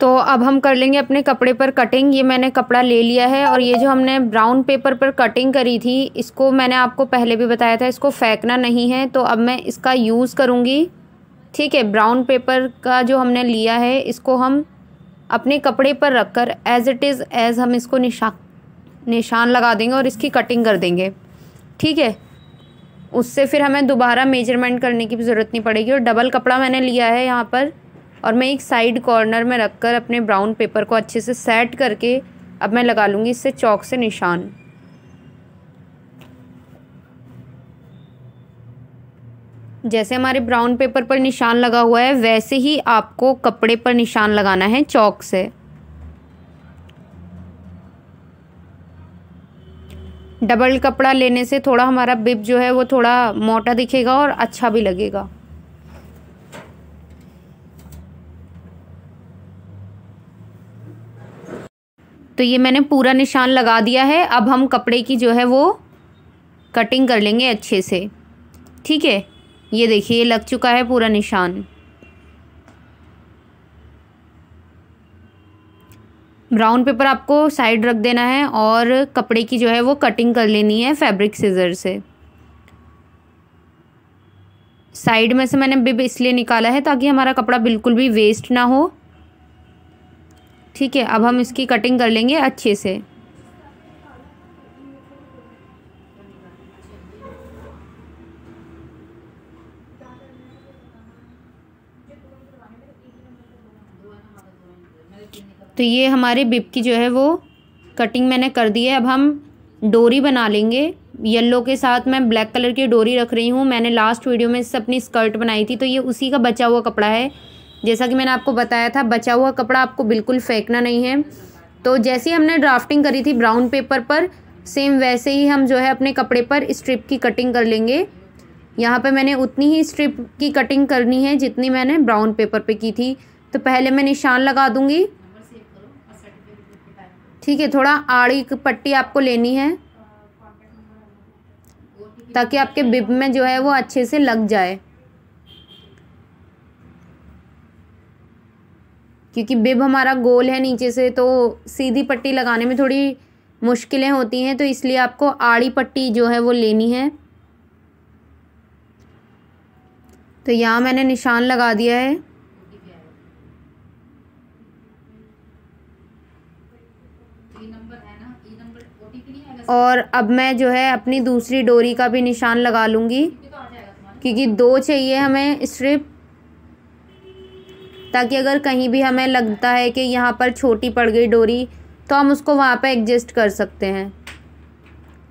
तो अब हम कर लेंगे अपने कपड़े पर कटिंग ये मैंने कपड़ा ले लिया है और ये जो हमने ब्राउन पेपर पर कटिंग करी थी इसको मैंने आपको पहले भी बताया था इसको फेंकना नहीं है तो अब मैं इसका यूज़ करूँगी ठीक है ब्राउन पेपर का जो हमने लिया है इसको हम अपने कपड़े पर रख कर एज़ इट इज़ एज़ हम इसको निशा निशान लगा देंगे और इसकी कटिंग कर देंगे ठीक है उससे फिर हमें दोबारा मेजरमेंट करने की भी ज़रूरत नहीं पड़ेगी और डबल कपड़ा मैंने लिया है यहाँ पर और मैं एक साइड कॉर्नर में रख कर अपने ब्राउन पेपर को अच्छे से सेट करके अब मैं लगा लूँगी इससे चौक से निशान जैसे हमारे ब्राउन पेपर पर निशान लगा हुआ है वैसे ही आपको कपड़े पर निशान लगाना है चौक से डबल कपड़ा लेने से थोड़ा हमारा बिब जो है वो थोड़ा मोटा दिखेगा और अच्छा भी लगेगा तो ये मैंने पूरा निशान लगा दिया है अब हम कपड़े की जो है वो कटिंग कर लेंगे अच्छे से ठीक है ये देखिए लग चुका है पूरा निशान ब्राउन पेपर आपको साइड रख देना है और कपड़े की जो है वो कटिंग कर लेनी है फैब्रिक सीजर से साइड में से मैंने बिब इसलिए निकाला है ताकि हमारा कपड़ा बिल्कुल भी वेस्ट ना हो ठीक है अब हम इसकी कटिंग कर लेंगे अच्छे से तो ये हमारे बिप की जो है वो कटिंग मैंने कर दी है अब हम डोरी बना लेंगे येलो के साथ मैं ब्लैक कलर की डोरी रख रही हूँ मैंने लास्ट वीडियो में इससे अपनी स्कर्ट बनाई थी तो ये उसी का बचा हुआ कपड़ा है जैसा कि मैंने आपको बताया था बचा हुआ कपड़ा आपको बिल्कुल फेंकना नहीं है तो जैसे हमने ड्राफ्टिंग करी थी ब्राउन पेपर पर सेम वैसे ही हम जो है अपने कपड़े पर स्ट्रिप की कटिंग कर लेंगे यहाँ पर मैंने उतनी ही स्ट्रिप की कटिंग करनी है जितनी मैंने ब्राउन पेपर पे की थी तो पहले मैं निशान लगा दूँगी ठीक है थोड़ा आड़ी पट्टी आपको लेनी है ताकि आपके बिब में जो है वो अच्छे से लग जाए क्योंकि बिब हमारा गोल है नीचे से तो सीधी पट्टी लगाने में थोड़ी मुश्किलें होती हैं तो इसलिए आपको आड़ी पट्टी जो है वो लेनी है तो यहाँ मैंने निशान लगा दिया है और अब मैं जो है अपनी दूसरी डोरी का भी निशान लगा लूँगी क्योंकि दो चाहिए हमें स्ट्रिप ताकि अगर कहीं भी हमें लगता है कि यहाँ पर छोटी पड़ गई डोरी तो हम उसको वहाँ पर एडजस्ट कर सकते हैं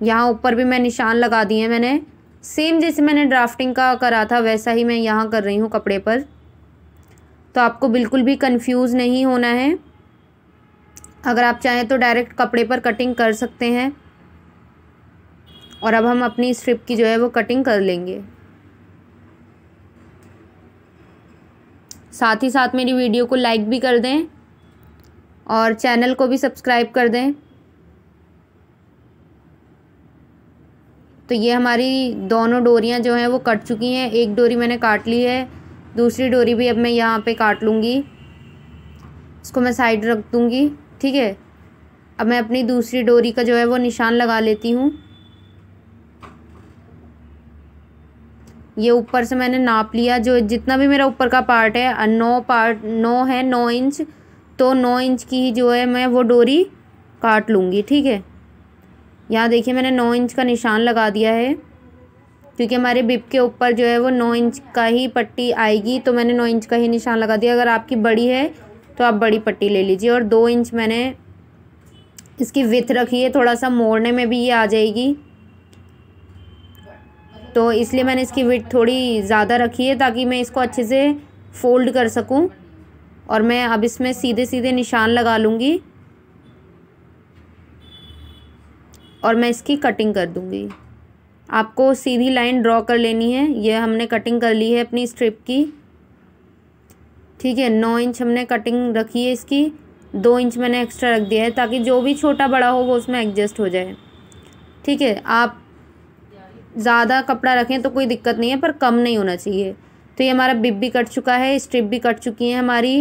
यहाँ ऊपर भी मैं निशान लगा दिए मैंने सेम जैसे मैंने ड्राफ्टिंग का करा था वैसा ही मैं यहाँ कर रही हूँ कपड़े पर तो आपको बिल्कुल भी कंफ्यूज नहीं होना है अगर आप चाहें तो डायरेक्ट कपड़े पर कटिंग कर सकते हैं और अब हम अपनी स्ट्रिप की जो है वो कटिंग कर लेंगे साथ ही साथ मेरी वीडियो को लाइक भी कर दें और चैनल को भी सब्सक्राइब कर दें तो ये हमारी दोनों डोरियां जो हैं वो कट चुकी हैं एक डोरी मैंने काट ली है दूसरी डोरी भी अब मैं यहाँ पे काट लूँगी इसको मैं साइड रख दूँगी ठीक है अब मैं अपनी दूसरी डोरी का जो है वो निशान लगा लेती हूँ ये ऊपर से मैंने नाप लिया जो जितना भी मेरा ऊपर का पार्ट है नौ पार्ट नौ है नौ इंच तो नौ इंच की ही जो है मैं वो डोरी काट लूँगी ठीक है यहाँ देखिए मैंने नौ इंच का निशान लगा दिया है क्योंकि हमारे बिप के ऊपर जो है वो नौ इंच का ही पट्टी आएगी तो मैंने नौ इंच का ही निशान लगा दिया अगर आपकी बड़ी है तो आप बड़ी पट्टी ले लीजिए और दो इंच मैंने इसकी विथ रखी है थोड़ा सा मोड़ने में भी ये आ जाएगी तो इसलिए मैंने इसकी विथ थोड़ी ज़्यादा रखी है ताकि मैं इसको अच्छे से फोल्ड कर सकूं और मैं अब इसमें सीधे सीधे निशान लगा लूँगी और मैं इसकी कटिंग कर दूँगी आपको सीधी लाइन ड्रॉ कर लेनी है यह हमने कटिंग कर ली है अपनी स्ट्रिप की ठीक है नौ इंच हमने कटिंग रखी है इसकी दो इंच मैंने एक्स्ट्रा रख दिया है ताकि जो भी छोटा बड़ा हो वो उसमें एडजस्ट हो जाए ठीक है आप ज़्यादा कपड़ा रखें तो कोई दिक्कत नहीं है पर कम नहीं होना चाहिए तो ये हमारा बिब भी कट चुका है स्ट्रिप भी कट चुकी है हमारी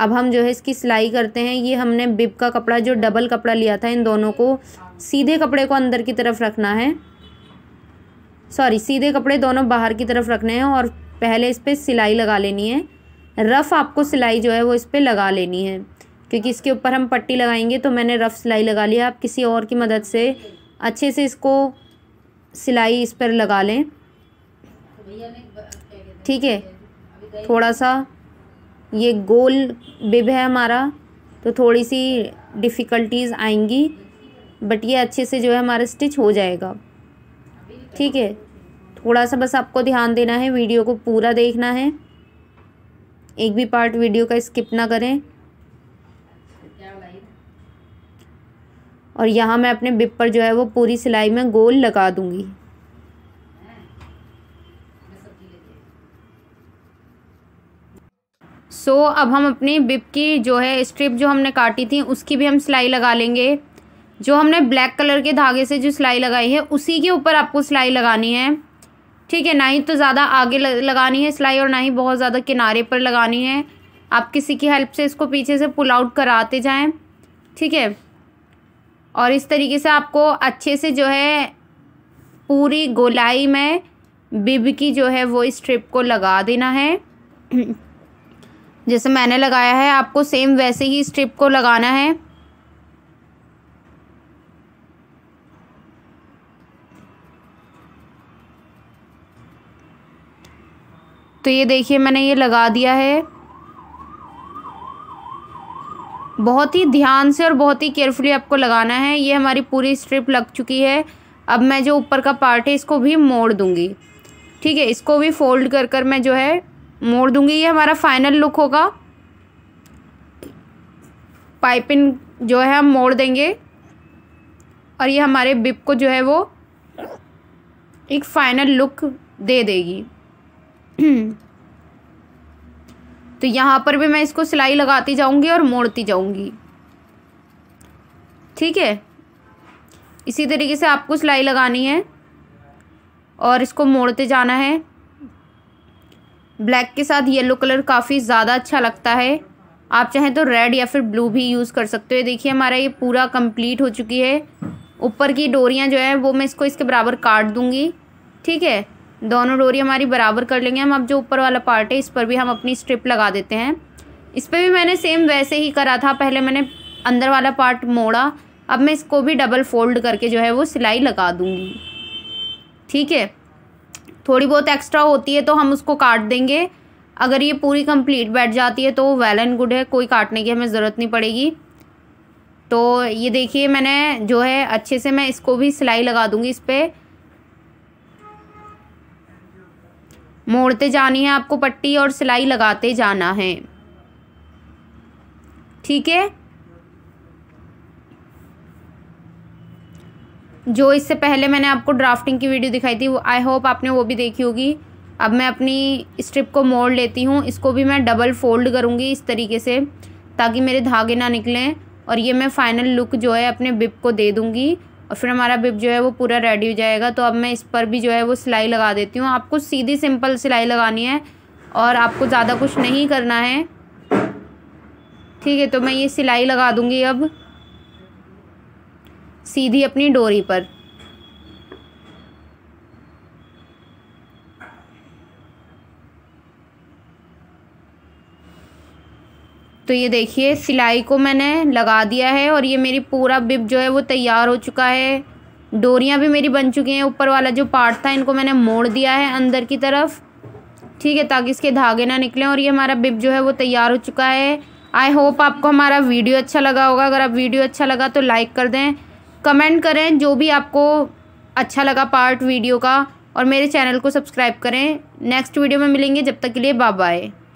अब हम जो है इसकी सिलाई करते हैं ये हमने बिब का कपड़ा जो डबल कपड़ा लिया था इन दोनों को सीधे कपड़े को अंदर की तरफ रखना है सॉरी सीधे कपड़े दोनों बाहर की तरफ रखने हैं और पहले इस पर सिलाई लगा लेनी है रफ़ आपको सिलाई जो है वो इस पर लगा लेनी है क्योंकि इसके ऊपर हम पट्टी लगाएंगे तो मैंने रफ़ सिलाई लगा लिया आप किसी और की मदद से अच्छे से इसको सिलाई इस पर लगा लें ठीक है थोड़ा सा ये गोल बिब है हमारा तो थोड़ी सी डिफ़िकल्टीज़ आएंगी बट ये अच्छे से जो है हमारा स्टिच हो जाएगा ठीक है थोड़ा सा बस आपको ध्यान देना है वीडियो को पूरा देखना है एक भी पार्ट वीडियो का स्किप ना करें और यहाँ मैं अपने बिप पर जो है वो पूरी सिलाई में गोल लगा दूँगी सो so, अब हम अपनी बिप की जो है स्ट्रिप जो हमने काटी थी उसकी भी हम सिलाई लगा लेंगे जो हमने ब्लैक कलर के धागे से जो सिलाई लगाई है उसी के ऊपर आपको सिलाई लगानी है ठीक है ना ही तो ज़्यादा आगे लगानी है सिलाई और ना ही बहुत ज़्यादा किनारे पर लगानी है आप किसी की हेल्प से इसको पीछे से पुल आउट कराते जाएं ठीक है और इस तरीके से आपको अच्छे से जो है पूरी गोलाई में बिब की जो है वो स्ट्रिप को लगा देना है जैसे मैंने लगाया है आपको सेम वैसे ही स्ट्रिप को लगाना है तो ये देखिए मैंने ये लगा दिया है बहुत ही ध्यान से और बहुत ही केयरफुली आपको लगाना है ये हमारी पूरी स्ट्रिप लग चुकी है अब मैं जो ऊपर का पार्ट है इसको भी मोड़ दूँगी ठीक है इसको भी फोल्ड कर कर मैं जो है मोड़ दूँगी ये हमारा फाइनल लुक होगा पाइपिंग जो है हम मोड़ देंगे और ये हमारे बिप को जो है वो एक फ़ाइनल लुक दे देगी तो यहाँ पर भी मैं इसको सिलाई लगाती जाऊँगी और मोड़ती जाऊँगी ठीक है इसी तरीके से आपको सिलाई लगानी है और इसको मोड़ते जाना है ब्लैक के साथ येलो कलर काफ़ी ज़्यादा अच्छा लगता है आप चाहें तो रेड या फिर ब्लू भी यूज़ कर सकते हो देखिए हमारा ये पूरा कंप्लीट हो चुकी है ऊपर की डोरियाँ जो है वो मैं इसको इसके बराबर काट दूँगी ठीक है दोनों डोरी हमारी बराबर कर लेंगे हम अब जो ऊपर वाला पार्ट है इस पर भी हम अपनी स्ट्रिप लगा देते हैं इस पर भी मैंने सेम वैसे ही करा था पहले मैंने अंदर वाला पार्ट मोड़ा अब मैं इसको भी डबल फोल्ड करके जो है वो सिलाई लगा दूँगी ठीक है थोड़ी बहुत एक्स्ट्रा होती है तो हम उसको काट देंगे अगर ये पूरी कंप्लीट बैठ जाती है तो वेल एंड गुड है कोई काटने की हमें ज़रूरत नहीं पड़ेगी तो ये देखिए मैंने जो है अच्छे से मैं इसको भी सिलाई लगा दूँगी इस पर मोड़ते जानी है आपको पट्टी और सिलाई लगाते जाना है ठीक है जो इससे पहले मैंने आपको ड्राफ्टिंग की वीडियो दिखाई थी आई होप आपने वो भी देखी होगी अब मैं अपनी स्ट्रिप को मोड़ लेती हूँ इसको भी मैं डबल फोल्ड करूँगी इस तरीके से ताकि मेरे धागे ना निकलें और ये मैं फ़ाइनल लुक जो है अपने बिप को दे दूँगी और फिर हमारा बिप जो है वो पूरा रेडी हो जाएगा तो अब मैं इस पर भी जो है वो सिलाई लगा देती हूँ आपको सीधी सिंपल सिलाई लगानी है और आपको ज़्यादा कुछ नहीं करना है ठीक है तो मैं ये सिलाई लगा दूँगी अब सीधी अपनी डोरी पर तो ये देखिए सिलाई को मैंने लगा दिया है और ये मेरी पूरा बिब जो है वो तैयार हो चुका है डोरियाँ भी मेरी बन चुकी हैं ऊपर वाला जो पार्ट था इनको मैंने मोड़ दिया है अंदर की तरफ ठीक है ताकि इसके धागे ना निकलें और ये हमारा बिब जो है वो तैयार हो चुका है आई होप आपको हमारा वीडियो अच्छा लगा होगा अगर आप वीडियो अच्छा लगा तो लाइक कर दें कमेंट करें जो भी आपको अच्छा लगा पार्ट वीडियो का और मेरे चैनल को सब्सक्राइब करें नेक्स्ट वीडियो में मिलेंगे जब तक के लिए बाय बाय